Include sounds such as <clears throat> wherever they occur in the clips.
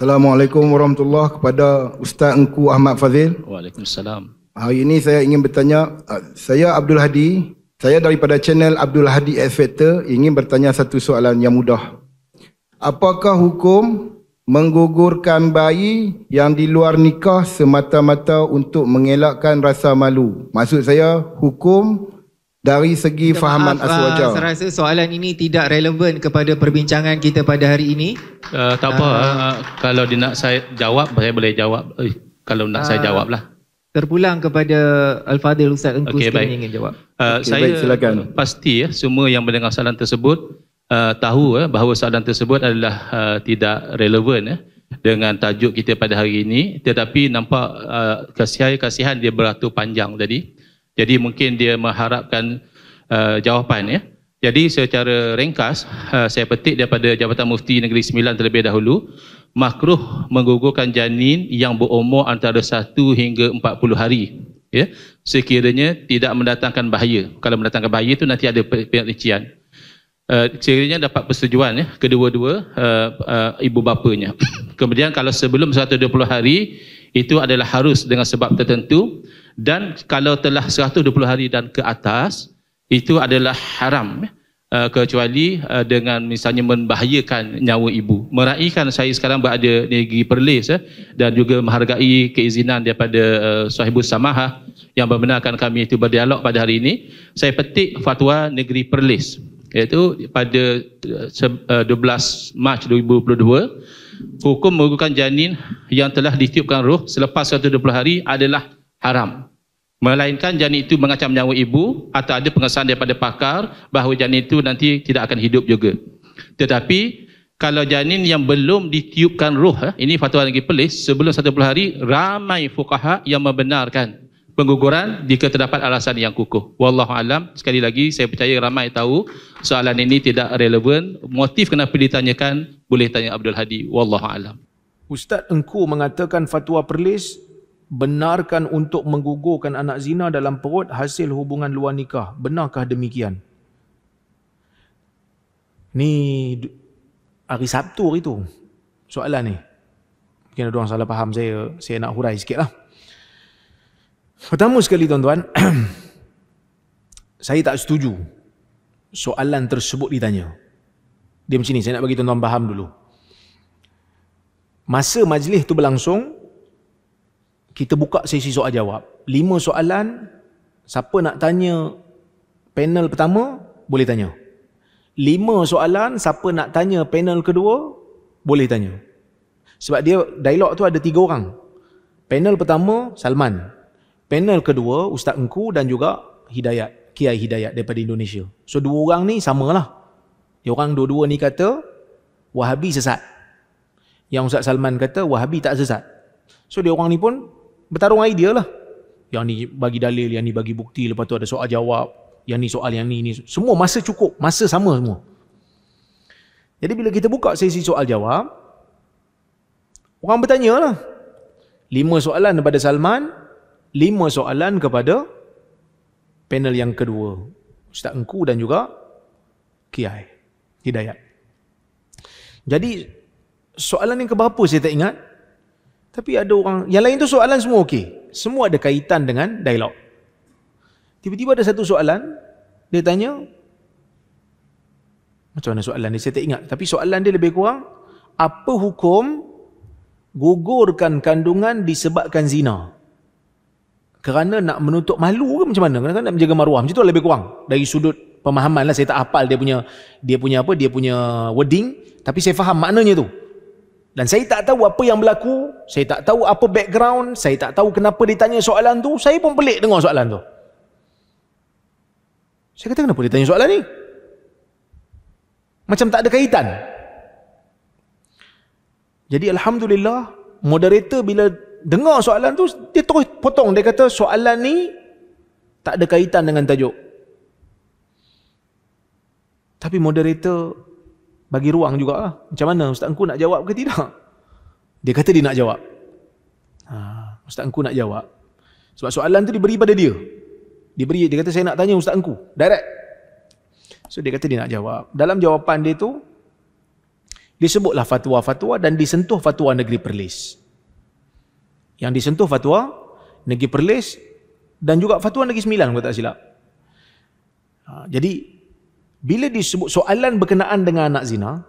Assalamualaikum warahmatullahi kepada Ustaz Engku Ahmad Fazil. Waalaikumsalam. Hari ini saya ingin bertanya, ah, saya Abdul Hadi, saya daripada channel Abdul Hadi Factor ingin bertanya satu soalan yang mudah. Apakah hukum menggugurkan bayi yang di luar nikah semata-mata untuk mengelakkan rasa malu? Maksud saya hukum dari segi kita fahaman aswaja. Saya rasa soalan ini tidak relevan kepada perbincangan kita pada hari ini. Uh, tak apa, uh, uh, kalau dia nak saya jawab, saya boleh jawab. Eh, kalau nak uh, saya ah. jawablah. Terpulang kepada Al-Fadhil Ustaz Engkus okay, baik. ingin jawab. Uh, okay, saya baik, silakan. pasti ya, semua yang mendengar soalan tersebut uh, tahu ya, bahawa soalan tersebut adalah uh, tidak relevan ya, dengan tajuk kita pada hari ini. Tetapi nampak uh, kasihan-kasihan dia beratur panjang tadi. Jadi mungkin dia mengharapkan uh, jawapan ya. Jadi secara ringkas uh, saya petik daripada Jabatan Mufti Negeri Sembilan terlebih dahulu makruh menggugurkan janin yang berumur antara 1 hingga 40 hari ya sekiranya tidak mendatangkan bahaya kalau mendatangkan bahaya itu nanti ada perincian uh, sekiranya dapat persetujuan ya kedua-dua uh, uh, ibu bapanya <coughs> kemudian kalau sebelum 120 hari itu adalah harus dengan sebab tertentu dan kalau telah 120 hari dan ke atas itu adalah haram eh, eh, kecuali eh, dengan misalnya membahayakan nyawa ibu. Meraihkan saya sekarang berada di negeri Perlis dan juga menghargai keizinan daripada uh, Sahibus Samaha yang membenarkan kami itu berdialog pada hari ini. Saya petik fatwa negeri Perlis iaitu pada 12 Mac 2022 hukum menggugurkan janin yang telah ditiupkan roh selepas 120 hari adalah haram. Melainkan janin itu mengacam nyawa ibu atau ada pengesahan daripada pakar bahawa janin itu nanti tidak akan hidup juga. Tetapi kalau janin yang belum ditiupkan roh eh, ini fatwa lagi pelis, sebelum 10 hari ramai fukaha yang membenarkan pengguguran jika terdapat alasan yang kukuh. Wallahu alam, sekali lagi saya percaya ramai tahu soalan ini tidak relevan. Motif kenapa ditanyakan boleh tanya Abdul Hadi. Wallahu alam. Ustaz Engku mengatakan fatwa perlis benarkan untuk menggugurkan anak zina dalam perut hasil hubungan luar nikah. Benarkah demikian? Ni hari Sabtu hari tu soalan ni. Mungkin ada orang salah faham saya, saya nak hurai sikit lah. Pertama sekali tuan-tuan, <clears throat> saya tak setuju soalan tersebut ditanya. Dia macam ni, saya nak bagi tuan-tuan faham dulu. Masa majlis tu berlangsung, kita buka sesi soal jawab. Lima soalan, siapa nak tanya panel pertama, boleh tanya. Lima soalan, siapa nak tanya panel kedua, boleh tanya. Sebab dia dialog tu ada tiga orang. Panel pertama, Salman. Panel kedua, Ustaz Engku dan juga Hidayat. Kiai Hidayat daripada Indonesia. So dua orang ni sama lah Dia orang dua-dua ni kata, Wahabi sesat. Yang Ustaz Salman kata, Wahabi tak sesat. So dia orang ni pun bertarung idea lah. Yang ni bagi dalil, yang ni bagi bukti, lepas tu ada soal jawab, yang ni soal yang ni, ni. semua masa cukup, masa sama semua. Jadi bila kita buka sesi soal jawab, orang bertanya lah. Lima soalan kepada Salman, lima soalan kepada panel yang kedua. Ustaz Engku dan juga Kiai Hidayat. Jadi soalan yang keberapa saya tak ingat, tapi ada orang, yang lain tu soalan semua okey. Semua ada kaitan dengan dialog. Tiba-tiba ada satu soalan, dia tanya, macam mana soalan dia, saya tak ingat. Tapi soalan dia lebih kurang, apa hukum gugurkan kandungan disebabkan zina? Kerana nak menutup malu ke macam mana? Kerana nak menjaga maruah. Macam tu lah lebih kurang. Dari sudut pemahaman lah, saya tak hafal dia punya dia punya apa, dia punya wording. Tapi saya faham maknanya tu. Dan saya tak tahu apa yang berlaku saya tak tahu apa background, saya tak tahu kenapa ditanya soalan tu, saya pun pelik dengar soalan tu. Saya kata kenapa ditanya soalan ni? Macam tak ada kaitan. Jadi Alhamdulillah, moderator bila dengar soalan tu, dia terus potong. Dia kata soalan ni tak ada kaitan dengan tajuk. Tapi moderator bagi ruang juga lah. Macam mana Ustaz Engku nak jawab ke tidak? Dia kata dia nak jawab. Ha, Ustaz Engku nak jawab. Sebab soalan tu diberi pada dia. Diberi. dia kata saya nak tanya Ustaz Engku. Direct. So dia kata dia nak jawab. Dalam jawapan dia tu, dia sebutlah fatwa-fatwa dan disentuh fatwa negeri Perlis. Yang disentuh fatwa negeri Perlis dan juga fatwa negeri Sembilan kalau tak silap. Ha, jadi, bila disebut soalan berkenaan dengan anak zina,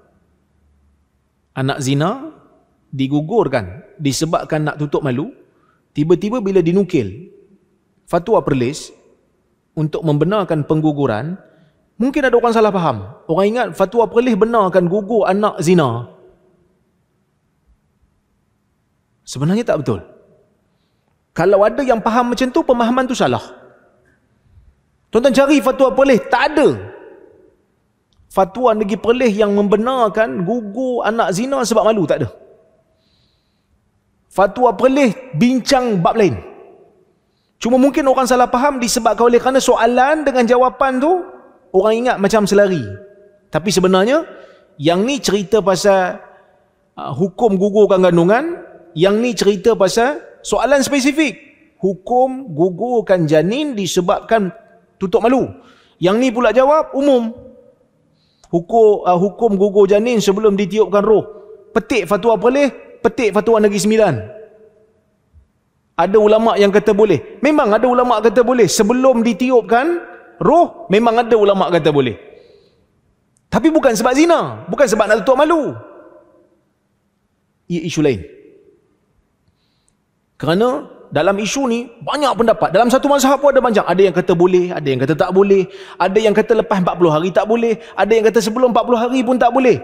anak zina digugurkan disebabkan nak tutup malu, tiba-tiba bila dinukil fatwa perlis untuk membenarkan pengguguran, mungkin ada orang salah faham. Orang ingat fatwa perlis benarkan gugur anak zina. Sebenarnya tak betul. Kalau ada yang faham macam tu, pemahaman tu salah. Tuan-tuan cari fatwa perlis, tak ada. Fatwa negeri perlis yang membenarkan gugur anak zina sebab malu, tak ada. Fatwa perlis bincang bab lain. Cuma mungkin orang salah faham disebabkan oleh kerana soalan dengan jawapan tu orang ingat macam selari. Tapi sebenarnya yang ni cerita pasal uh, hukum gugurkan kandungan, yang ni cerita pasal soalan spesifik. Hukum gugurkan janin disebabkan tutup malu. Yang ni pula jawab umum. Hukum uh, hukum gugur janin sebelum ditiupkan roh. Petik fatwa perlis petik fatwa Negeri Sembilan. Ada ulama' yang kata boleh. Memang ada ulama' kata boleh. Sebelum ditiupkan roh, memang ada ulama' kata boleh. Tapi bukan sebab zina. Bukan sebab nak tutup malu. Ia isu lain. Kerana dalam isu ni banyak pendapat. Dalam satu masalah pun ada banyak. Ada yang kata boleh, ada yang kata tak boleh. Ada yang kata lepas 40 hari tak boleh. Ada yang kata sebelum 40 hari pun tak boleh.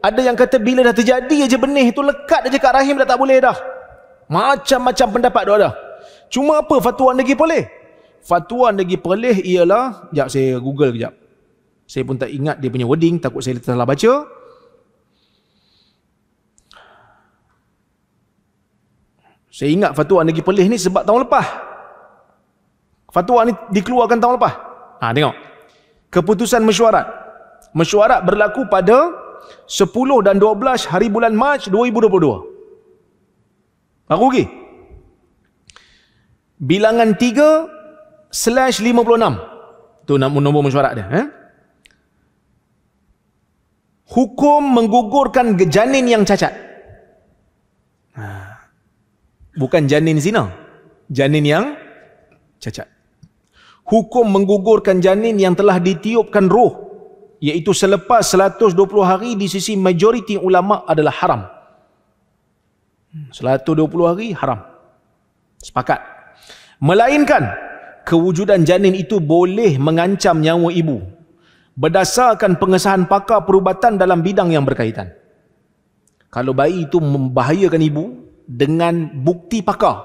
Ada yang kata bila dah terjadi aja benih itu lekat aja kat rahim dah tak boleh dah. Macam-macam pendapat dia ada. Cuma apa fatwa negeri boleh? Fatwa negeri perleh ialah, jap saya google kejap. Saya pun tak ingat dia punya wording, takut saya salah baca. Saya ingat fatwa negeri perleh ni sebab tahun lepas. Fatwa ni dikeluarkan tahun lepas. Ha, tengok. Keputusan mesyuarat. Mesyuarat berlaku pada 10 dan 12 hari bulan Mac 2022. Baru pergi. Okay. Bilangan 3 slash 56. Itu nombor, nombor mesyuarat dia. Eh? Hukum menggugurkan janin yang cacat. Ha. Bukan janin zina. Janin yang cacat. Hukum menggugurkan janin yang telah ditiupkan roh iaitu selepas 120 hari di sisi majoriti ulama adalah haram. 120 hari haram. Sepakat. Melainkan kewujudan janin itu boleh mengancam nyawa ibu berdasarkan pengesahan pakar perubatan dalam bidang yang berkaitan. Kalau bayi itu membahayakan ibu dengan bukti pakar,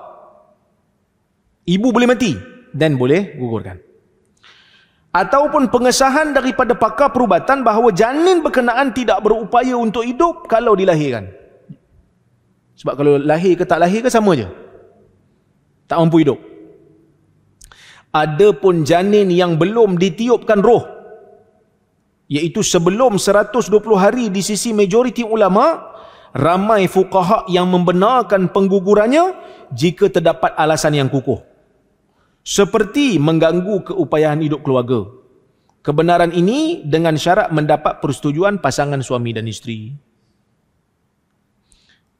ibu boleh mati dan boleh gugurkan ataupun pengesahan daripada pakar perubatan bahawa janin berkenaan tidak berupaya untuk hidup kalau dilahirkan. Sebab kalau lahir ke tak lahir ke sama je. Tak mampu hidup. Adapun janin yang belum ditiupkan roh iaitu sebelum 120 hari di sisi majoriti ulama ramai fuqaha yang membenarkan penggugurannya jika terdapat alasan yang kukuh seperti mengganggu keupayaan hidup keluarga. Kebenaran ini dengan syarat mendapat persetujuan pasangan suami dan isteri.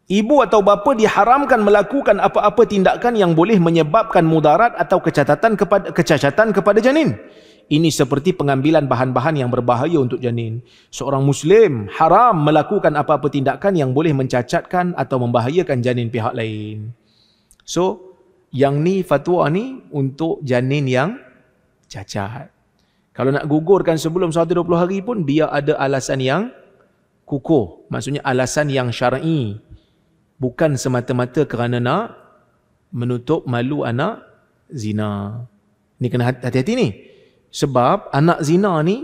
Ibu atau bapa diharamkan melakukan apa-apa tindakan yang boleh menyebabkan mudarat atau kecacatan kepada, kecacatan kepada janin. Ini seperti pengambilan bahan-bahan yang berbahaya untuk janin. Seorang Muslim haram melakukan apa-apa tindakan yang boleh mencacatkan atau membahayakan janin pihak lain. So, yang ni fatwa ni untuk janin yang cacat. Kalau nak gugurkan sebelum 120 hari pun biar ada alasan yang kukuh. Maksudnya alasan yang syar'i. Bukan semata-mata kerana nak menutup malu anak zina. Ni kena hati-hati ni. Sebab anak zina ni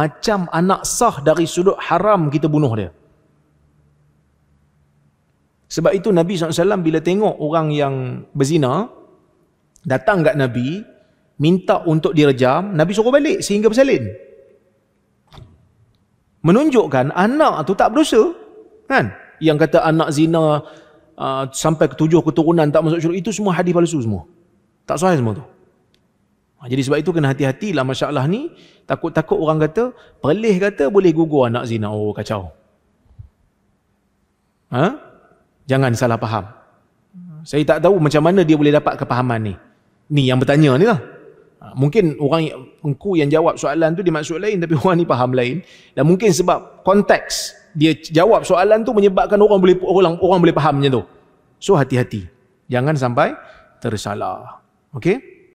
macam anak sah dari sudut haram kita bunuh dia. Sebab itu Nabi SAW bila tengok orang yang berzina, datang kat Nabi, minta untuk direjam, Nabi suruh balik sehingga bersalin. Menunjukkan anak tu tak berdosa. Kan? Yang kata anak zina uh, sampai ketujuh keturunan tak masuk syuruh, itu semua hadis palsu semua. Tak sahih semua tu. Ha, jadi sebab itu kena hati-hati lah masalah ni. Takut-takut orang kata, perlih kata boleh gugur anak zina. Oh, kacau. Ha? Jangan salah faham. Saya tak tahu macam mana dia boleh dapat kepahaman ni. Ni yang bertanya ni lah. Ha, mungkin orang engku yang jawab soalan tu dimaksud lain tapi <laughs> orang ni faham lain. Dan mungkin sebab konteks dia jawab soalan tu menyebabkan orang boleh orang, orang boleh faham macam tu. So hati-hati. Jangan sampai tersalah. Okey?